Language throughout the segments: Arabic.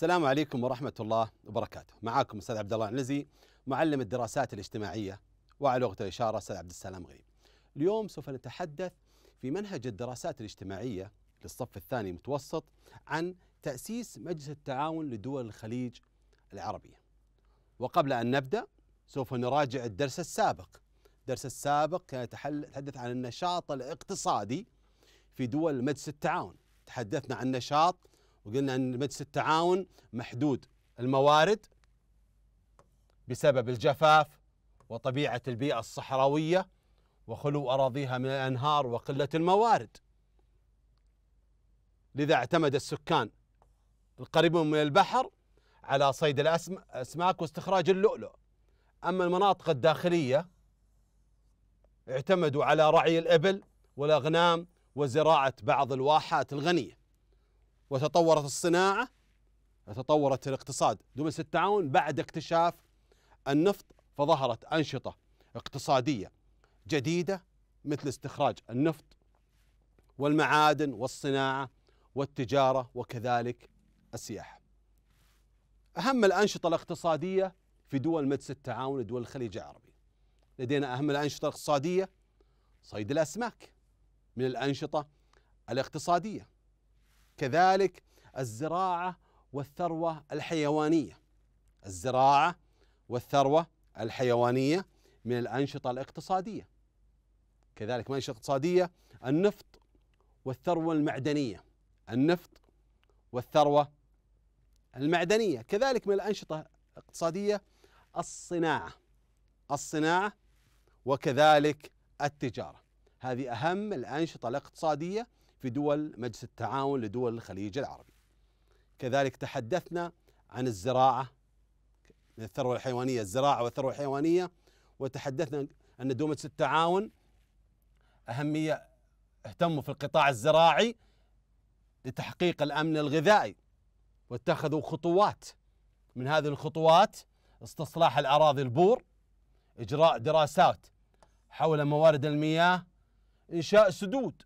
السلام عليكم ورحمة الله وبركاته، معكم أستاذ عبد الله العنزي معلم الدراسات الاجتماعية وعلى لغة الإشارة أستاذ عبد السلام غريب. اليوم سوف نتحدث في منهج الدراسات الاجتماعية للصف الثاني متوسط عن تأسيس مجلس التعاون لدول الخليج العربية. وقبل أن نبدأ سوف نراجع الدرس السابق. الدرس السابق كان يتحدث عن النشاط الاقتصادي في دول مجلس التعاون. تحدثنا عن نشاط وقلنا أن مجلس التعاون محدود الموارد بسبب الجفاف وطبيعة البيئة الصحراوية وخلو أراضيها من الأنهار وقلة الموارد لذا اعتمد السكان القريبون من البحر على صيد الأسماك واستخراج اللؤلؤ أما المناطق الداخلية اعتمدوا على رعي الإبل والأغنام وزراعة بعض الواحات الغنية وتطورت الصناعة وتطورت الاقتصاد دول التعاون بعد اكتشاف النفط فظهرت أنشطة اقتصادية جديدة مثل استخراج النفط والمعادن والصناعة والتجارة وكذلك السياحة أهم الأنشطة الاقتصادية في دول مجلس التعاون دول الخليج العربي لدينا أهم الأنشطة الاقتصادية صيد الأسماك من الأنشطة الاقتصادية كذلك الزراعة والثروة الحيوانية الزراعة والثروة الحيوانية من الأنشطة الاقتصادية كذلك من الأنشطة الاقتصادية النفط والثروة المعدنية النفط والثروة المعدنية كذلك من الأنشطة الاقتصادية الصناعة الصناعة وكذلك التجارة هذه أهم الأنشطة الاقتصادية في دول مجلس التعاون لدول الخليج العربي كذلك تحدثنا عن الزراعة الثروة الحيوانية الزراعة والثروة الحيوانية وتحدثنا أن دول مجلس التعاون أهمية اهتموا في القطاع الزراعي لتحقيق الأمن الغذائي واتخذوا خطوات من هذه الخطوات استصلاح الأراضي البور إجراء دراسات حول موارد المياه إنشاء سدود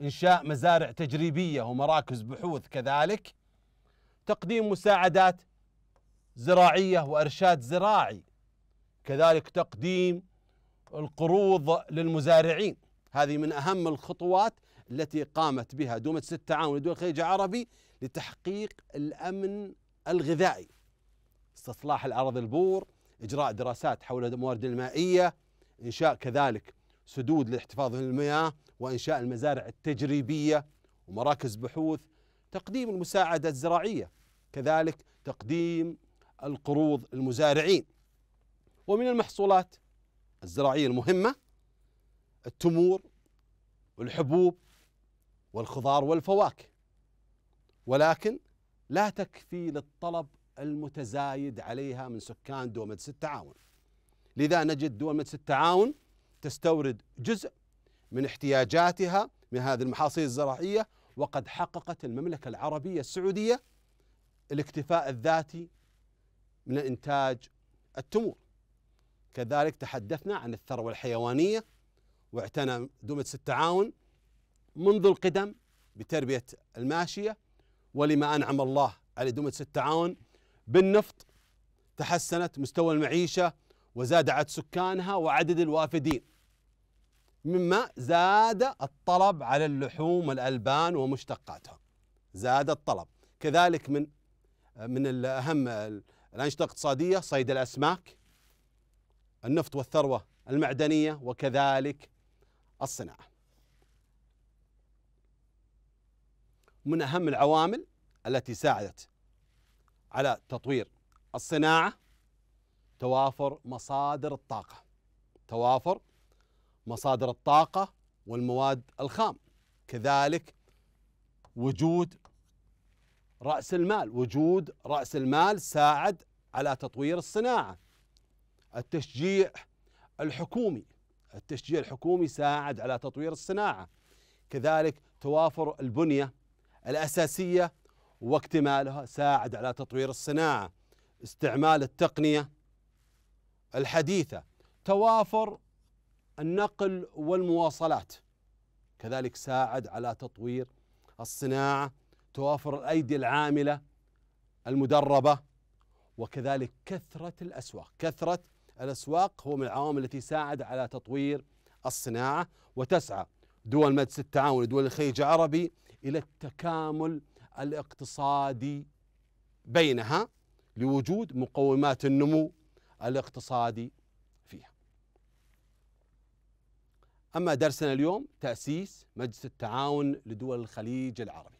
إنشاء مزارع تجريبية ومراكز بحوث كذلك تقديم مساعدات زراعية وإرشاد زراعي كذلك تقديم القروض للمزارعين هذه من أهم الخطوات التي قامت بها دومة ست تعاون لدول الخليج العربي لتحقيق الأمن الغذائي استصلاح الأرض البور إجراء دراسات حول الموارد المائية إنشاء كذلك سدود للاحتفاظ بالمياه وإنشاء المزارع التجريبية ومراكز بحوث تقديم المساعدة الزراعية كذلك تقديم القروض للمزارعين ومن المحصولات الزراعية المهمة التمور والحبوب والخضار والفواكه ولكن لا تكفي للطلب المتزايد عليها من سكان دول مجلس التعاون لذا نجد دول مجلس التعاون تستورد جزء من احتياجاتها من هذه المحاصيل الزراعيه وقد حققت المملكه العربيه السعوديه الاكتفاء الذاتي من انتاج التمور كذلك تحدثنا عن الثروه الحيوانيه واعتنى دومة التعاون منذ القدم بتربيه الماشيه ولما انعم الله على دومة التعاون بالنفط تحسنت مستوى المعيشه وزاد عدد سكانها وعدد الوافدين مما زاد الطلب على اللحوم والألبان ومشتقاتها زاد الطلب كذلك من من أهم الأنشطة الاقتصادية صيد الأسماك النفط والثروة المعدنية وكذلك الصناعة من أهم العوامل التي ساعدت على تطوير الصناعة توافر مصادر الطاقة توافر مصادر الطاقة والمواد الخام كذلك وجود رأس المال وجود رأس المال ساعد على تطوير الصناعة التشجيع الحكومي التشجيع الحكومي ساعد على تطوير الصناعة كذلك توافر البنية الأساسية واكتمالها ساعد على تطوير الصناعة استعمال التقنية الحديثة توافر النقل والمواصلات كذلك ساعد على تطوير الصناعه توافر الايدي العامله المدربه وكذلك كثره الاسواق كثره الاسواق هو من العوامل التي ساعد على تطوير الصناعه وتسعى دول مجلس التعاون ودول الخليج العربي الى التكامل الاقتصادي بينها لوجود مقومات النمو الاقتصادي أما درسنا اليوم تأسيس مجلس التعاون لدول الخليج العربي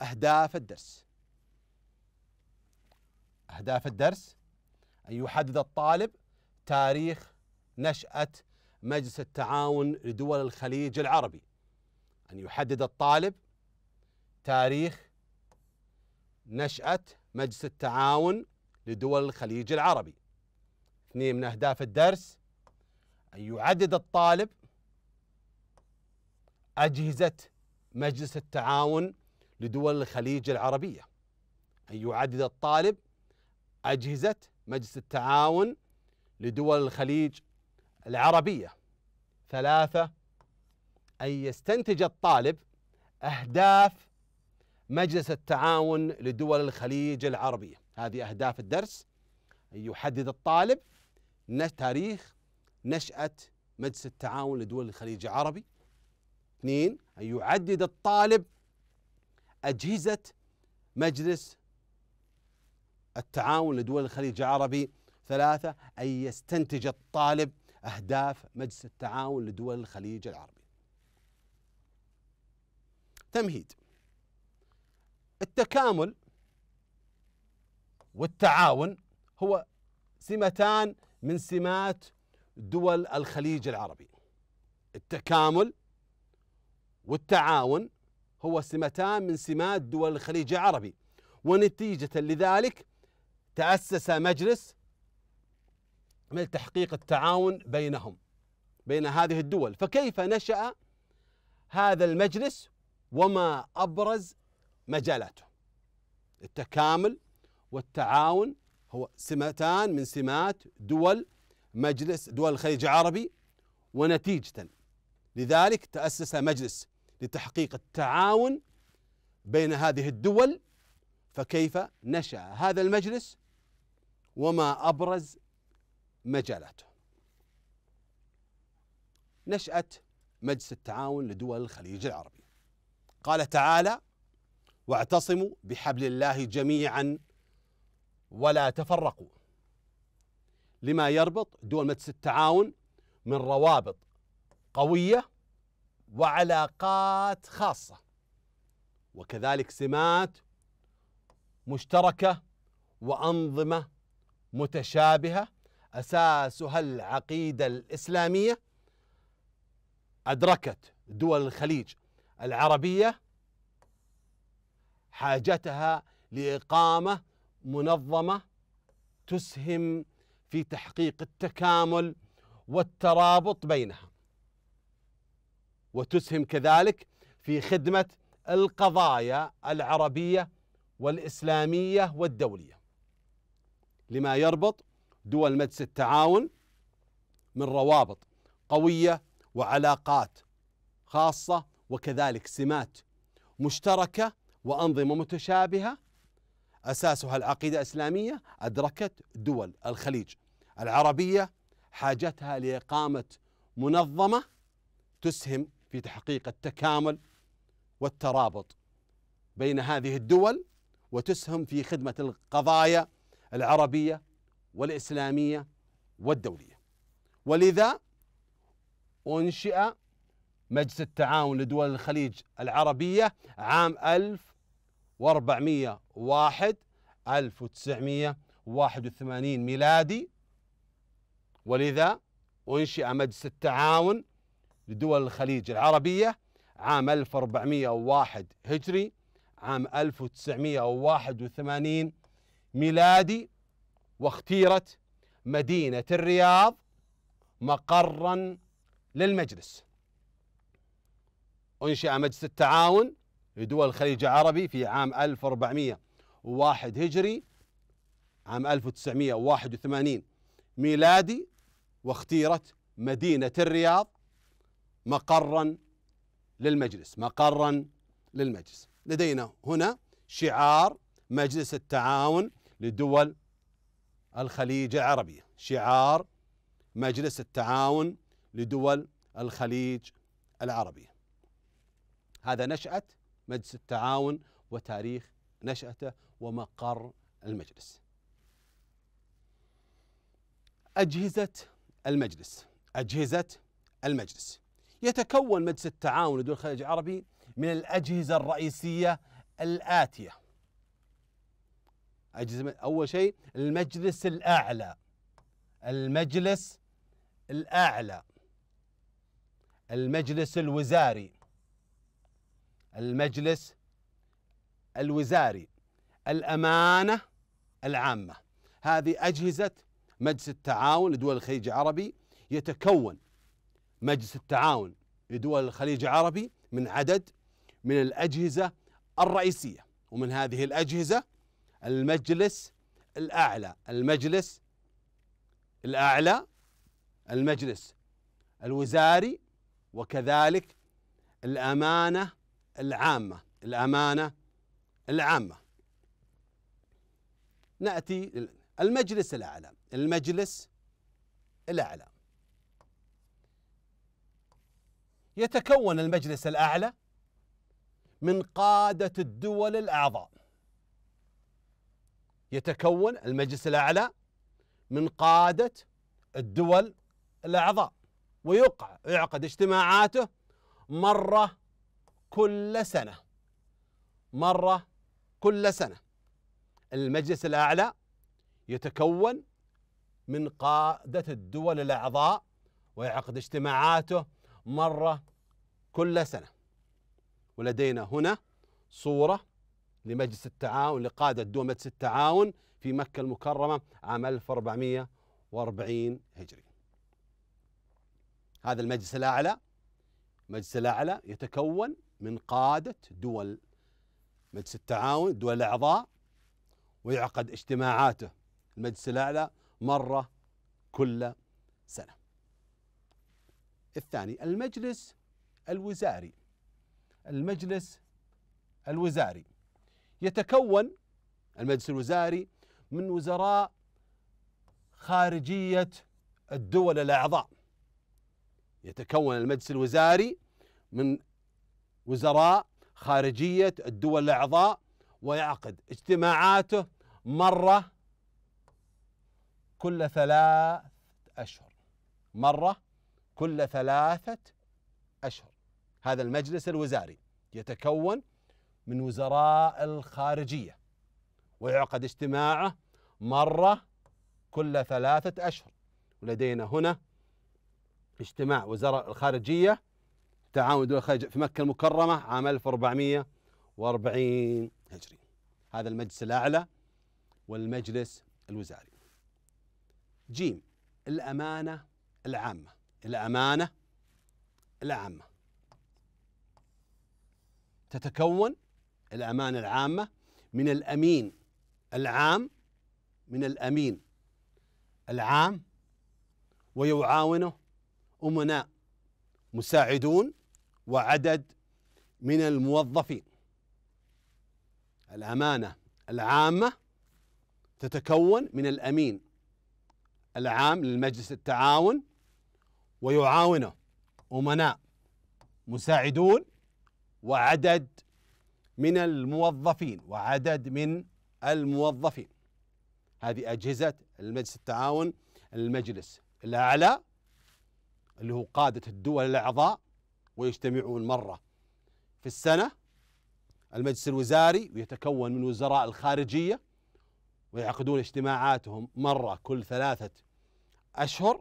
أهداف الدرس أهداف الدرس أن يحدد الطالب تاريخ نشأة مجلس التعاون لدول الخليج العربي أن يحدد الطالب تاريخ نشأة مجلس التعاون لدول الخليج العربي اثنين من أهداف الدرس أن يعدد الطالب أجهزة مجلس التعاون لدول الخليج العربية أن يعدد الطالب أجهزة مجلس التعاون لدول الخليج العربية ثلاثة أن يستنتج الطالب أهداف مجلس التعاون لدول الخليج العربية هذه أهداف الدرس أن يحدد الطالب تاريخ نشأة مجلس التعاون لدول الخليج العربي اثنين أن يعدد الطالب أجهزة مجلس التعاون لدول الخليج العربي ثلاثة أن يستنتج الطالب أهداف مجلس التعاون لدول الخليج العربي تمهيد التكامل والتعاون هو سمتان من سمات دول الخليج العربي التكامل والتعاون هو سمتان من سمات دول الخليج العربي ونتيجة لذلك تأسس مجلس من تحقيق التعاون بينهم بين هذه الدول فكيف نشأ هذا المجلس وما أبرز مجالاته التكامل والتعاون هو سمتان من سمات دول مجلس دول الخليج العربي ونتيجة لذلك تأسس مجلس لتحقيق التعاون بين هذه الدول فكيف نشأ هذا المجلس وما أبرز مجالاته نشأة مجلس التعاون لدول الخليج العربي قال تعالى واعتصموا بحبل الله جميعا ولا تفرقوا لما يربط دول مجلس التعاون من روابط قويه وعلاقات خاصه وكذلك سمات مشتركه وانظمه متشابهه اساسها العقيده الاسلاميه ادركت دول الخليج العربيه حاجتها لاقامه منظمه تسهم في تحقيق التكامل والترابط بينها وتسهم كذلك في خدمه القضايا العربيه والاسلاميه والدوليه لما يربط دول مجلس التعاون من روابط قويه وعلاقات خاصه وكذلك سمات مشتركه وانظمه متشابهه اساسها العقيده الاسلاميه ادركت دول الخليج العربيه حاجتها لاقامه منظمه تسهم في تحقيق التكامل والترابط بين هذه الدول وتسهم في خدمه القضايا العربيه والاسلاميه والدوليه ولذا انشئ مجلس التعاون لدول الخليج العربيه عام 1401 1981 ميلادي ولذا أنشئ مجلس التعاون لدول الخليج العربية عام 1401 هجري عام 1981 ميلادي واختيرت مدينة الرياض مقرا للمجلس أنشأ مجلس التعاون لدول الخليج العربي في عام 1401 هجري عام 1981 ميلادي واختيرت مدينة الرياض مقرا للمجلس مقرا للمجلس لدينا هنا شعار مجلس التعاون لدول الخليج العربية شعار مجلس التعاون لدول الخليج العربية هذا نشأة مجلس التعاون وتاريخ نشأته ومقر المجلس أجهزة المجلس أجهزة المجلس يتكون مجلس التعاون لدول الخليج العربي من الأجهزة الرئيسية الآتية أجهزة أول شيء المجلس الأعلى المجلس الأعلى المجلس الوزاري المجلس الوزاري الأمانة العامة هذه أجهزة مجلس التعاون لدول الخليج العربي يتكون مجلس التعاون لدول الخليج العربي من عدد من الأجهزة الرئيسية ومن هذه الأجهزة المجلس الأعلى المجلس الأعلى المجلس الوزاري وكذلك الأمانة العامة الأمانة العامة نأتي المجلس الأعلى المجلس الأعلى يتكون المجلس الأعلى من قادة الدول الأعضاء يتكون المجلس الأعلى من قادة الدول الأعضاء ويقع يعقد اجتماعاته مرة كل سنة مرة كل سنة المجلس الأعلى يتكون من قادة الدول الأعضاء ويعقد اجتماعاته مرة كل سنة ولدينا هنا صورة لمجلس التعاون لقادة دول مجلس التعاون في مكة المكرمة عام 1440 هجري هذا المجلس الأعلى مجلس الأعلى يتكون من قادة دول مجلس التعاون دول الأعضاء ويعقد اجتماعاته المجلس الأعلى مرة كل سنة الثاني المجلس الوزاري المجلس الوزاري يتكون المجلس الوزاري من وزراء خارجية الدول الأعضاء يتكون المجلس الوزاري من وزراء خارجية الدول الأعضاء ويعقد اجتماعاته مرة كل ثلاث أشهر مرة كل ثلاثة أشهر هذا المجلس الوزاري يتكون من وزراء الخارجية ويعقد اجتماعه مرة كل ثلاثة أشهر ولدينا هنا اجتماع وزراء الخارجية تعاون دول الخارج في مكة المكرمة عام 1440 هجري هذا المجلس الأعلى والمجلس الوزاري جيم الأمانة العامة الأمانة العامة تتكون الأمانة العامة من الأمين العام من الأمين العام ويعاونه أمناء مساعدون وعدد من الموظفين الأمانة العامة تتكون من الأمين العام للمجلس التعاون ويعاونه أمناء مساعدون وعدد من الموظفين وعدد من الموظفين هذه أجهزة المجلس التعاون المجلس الأعلى اللي هو قادة الدول الأعضاء ويجتمعون مرة في السنة المجلس الوزاري ويتكون من وزراء الخارجية ويعقدون اجتماعاتهم مرة كل ثلاثة أشهر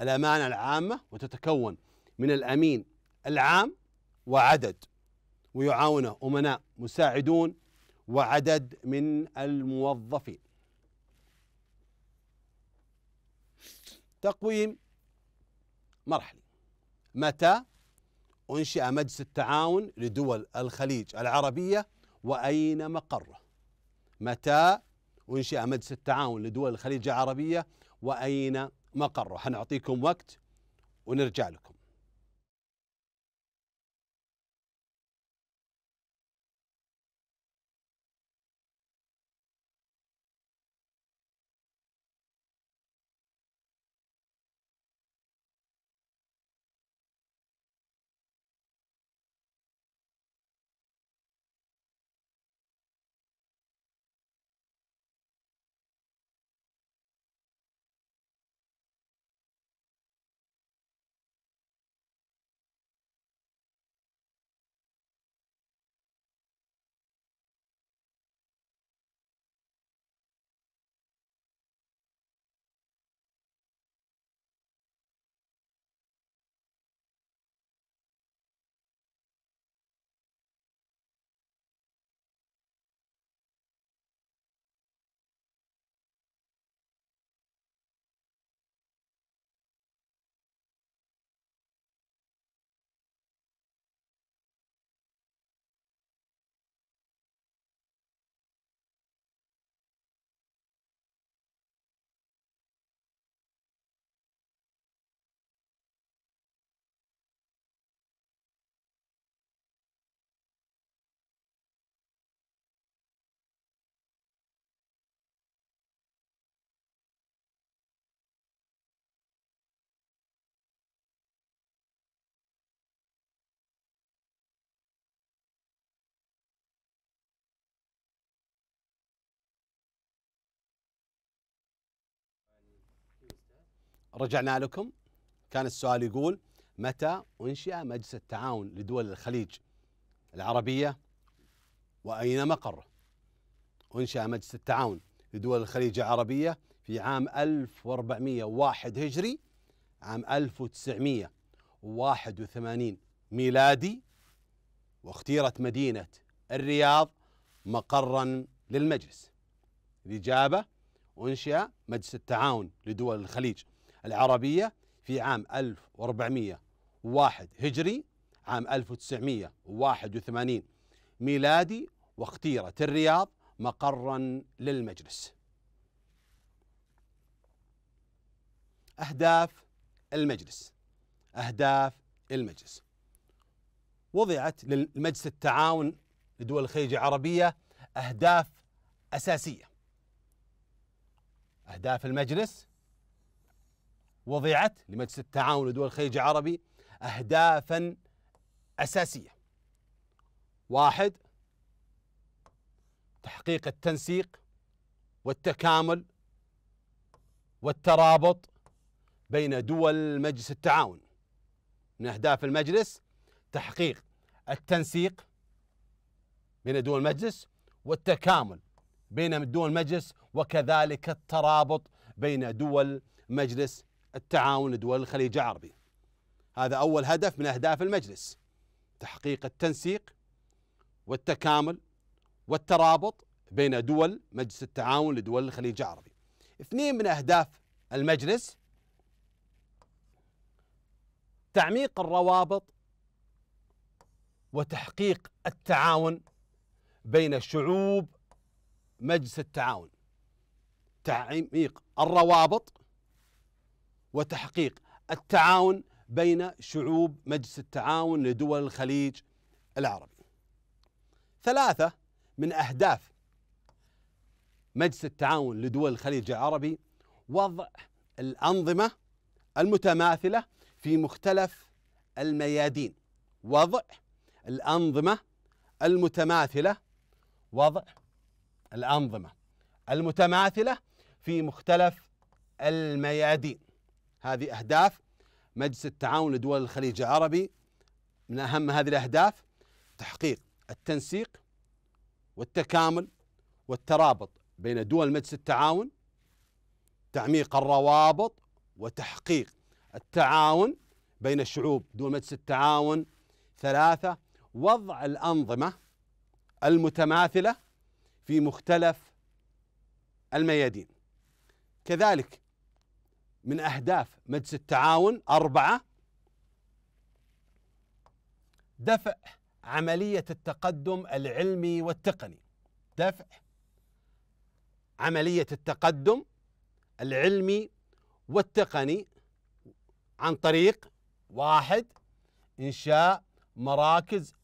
الأمانة العامة وتتكون من الأمين العام وعدد ويعاونه أمناء مساعدون وعدد من الموظفين تقويم مرحلي متى أنشئ مجلس التعاون لدول الخليج العربية وأين مقره متى أنشئ مجلس التعاون لدول الخليج العربية وأين مقره حنعطيكم وقت ونرجع لكم رجعنا لكم كان السؤال يقول متى أنشئ مجلس التعاون لدول الخليج العربية وأين مقره أنشأ مجلس التعاون لدول الخليج العربية في عام 1401 هجري عام 1981 ميلادي واختيرت مدينة الرياض مقرا للمجلس الإجابة أنشئ مجلس التعاون لدول الخليج العربية في عام 1401 هجري عام 1981 ميلادي واختيرت الرياض مقرا للمجلس أهداف المجلس أهداف المجلس وضعت للمجلس التعاون لدول الخليج العربية أهداف أساسية أهداف المجلس وضعت لمجلس التعاون لدول الخليج العربي أهدافا أساسية واحد تحقيق التنسيق والتكامل والترابط بين دول مجلس التعاون من أهداف المجلس تحقيق التنسيق بين دول المجلس والتكامل بين دول المجلس وكذلك الترابط بين دول مجلس التعاون لدول الخليج العربي هذا أول هدف من أهداف المجلس تحقيق التنسيق والتكامل والترابط بين دول مجلس التعاون لدول الخليج العربي اثنين من أهداف المجلس تعميق الروابط وتحقيق التعاون بين شعوب مجلس التعاون تعميق الروابط وتحقيق التعاون بين شعوب مجلس التعاون لدول الخليج العربي. ثلاثة من أهداف مجلس التعاون لدول الخليج العربي وضع الأنظمة المتماثلة في مختلف الميادين وضع الأنظمة المتماثلة وضع الأنظمة المتماثلة في مختلف الميادين هذه أهداف مجلس التعاون لدول الخليج العربي من أهم هذه الأهداف تحقيق التنسيق والتكامل والترابط بين دول مجلس التعاون تعميق الروابط وتحقيق التعاون بين الشعوب دول مجلس التعاون ثلاثة وضع الأنظمة المتماثلة في مختلف الميادين كذلك من أهداف مجلس التعاون أربعة دفع عملية التقدم العلمي والتقني دفع عملية التقدم العلمي والتقني عن طريق واحد إنشاء مراكز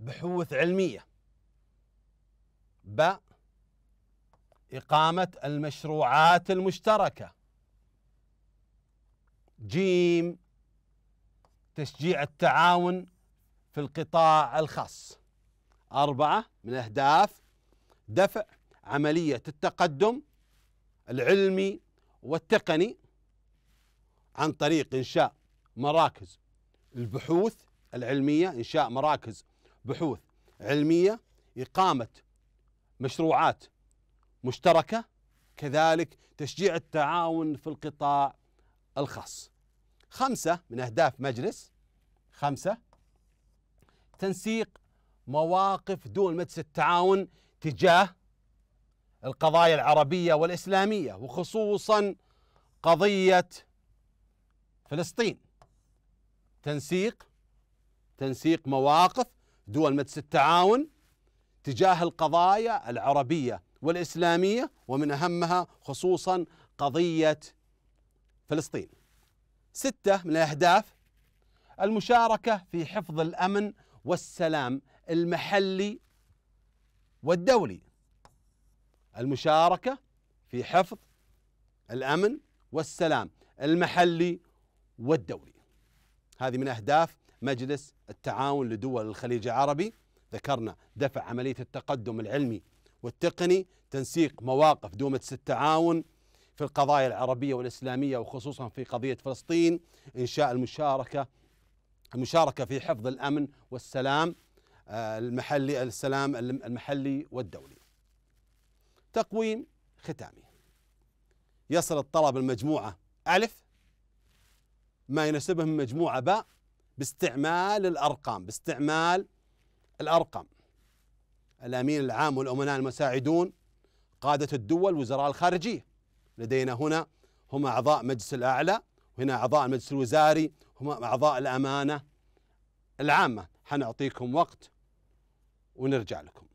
بحوث علمية ب إقامة المشروعات المشتركة جيم تشجيع التعاون في القطاع الخاص أربعة من أهداف دفع عملية التقدم العلمي والتقني عن طريق إنشاء مراكز البحوث العلمية إنشاء مراكز بحوث علمية إقامة مشروعات مشتركة كذلك تشجيع التعاون في القطاع الخاص خمسة من أهداف مجلس خمسة تنسيق مواقف دول مجلس التعاون تجاه القضايا العربية والإسلامية وخصوصا قضية فلسطين تنسيق تنسيق مواقف دول مجلس التعاون تجاه القضايا العربية والإسلامية ومن أهمها خصوصا قضية فلسطين ستة من الأهداف المشاركة في حفظ الأمن والسلام المحلي والدولي المشاركة في حفظ الأمن والسلام المحلي والدولي هذه من أهداف مجلس التعاون لدول الخليج العربي ذكرنا دفع عملية التقدم العلمي والتقني تنسيق مواقف دومة التعاون في القضايا العربية والإسلامية وخصوصا في قضية فلسطين إنشاء المشاركة المشاركة في حفظ الأمن والسلام آه، المحلي السلام المحلي والدولي تقويم ختامي يصل الطلب المجموعة ألف ما يناسبهم مجموعة باء باستعمال الأرقام باستعمال الأرقام الأمين العام والأمناء المساعدون قادة الدول وزراء الخارجية لدينا هنا هم أعضاء مجلس الأعلى وهنا أعضاء المجلس الوزاري هم أعضاء الأمانة العامة حنعطيكم وقت ونرجع لكم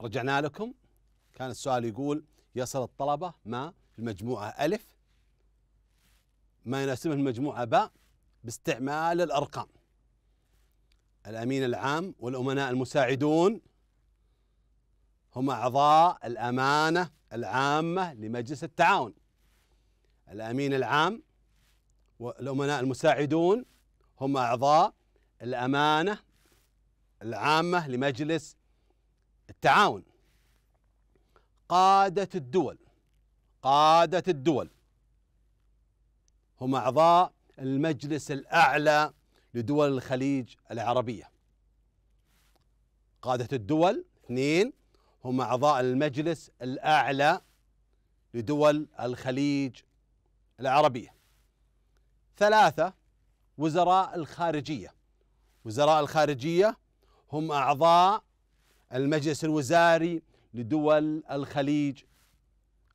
رجعنا لكم كان السؤال يقول يصل الطلبة ما في المجموعة ألف ما يناسبه المجموعة باء باستعمال الأرقام الأمين العام والأمناء المساعدون هم أعضاء الأمانة العامة لمجلس التعاون الأمين العام والأمناء المساعدون هم أعضاء الأمانة العامة لمجلس التعاون قادة الدول قادة الدول هم أعضاء المجلس الأعلى لدول الخليج العربية قادة الدول اثنين هم أعضاء المجلس الأعلى لدول الخليج العربية ثلاثة وزراء الخارجية وزراء الخارجية هم أعضاء المجلس الوزاري لدول الخليج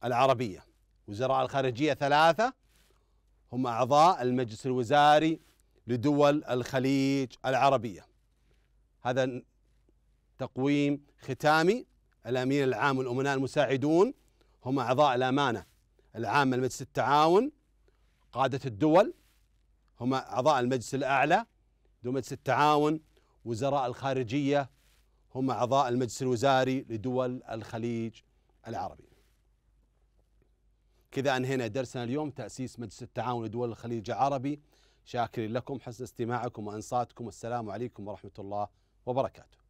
العربية وزراء الخارجية ثلاثة هم أعضاء المجلس الوزاري لدول الخليج العربية هذا تقويم ختامي الأمين العام والأمناء المساعدون هم أعضاء الأمانة العامة لمجلس التعاون قادة الدول هم أعضاء المجلس الأعلى دول مجلس التعاون وزراء الخارجية هم أعضاء المجلس الوزاري لدول الخليج العربي كذا أنهينا درسنا اليوم تأسيس مجلس التعاون لدول الخليج العربي شاكرين لكم حسن استماعكم وأنصاتكم والسلام عليكم ورحمة الله وبركاته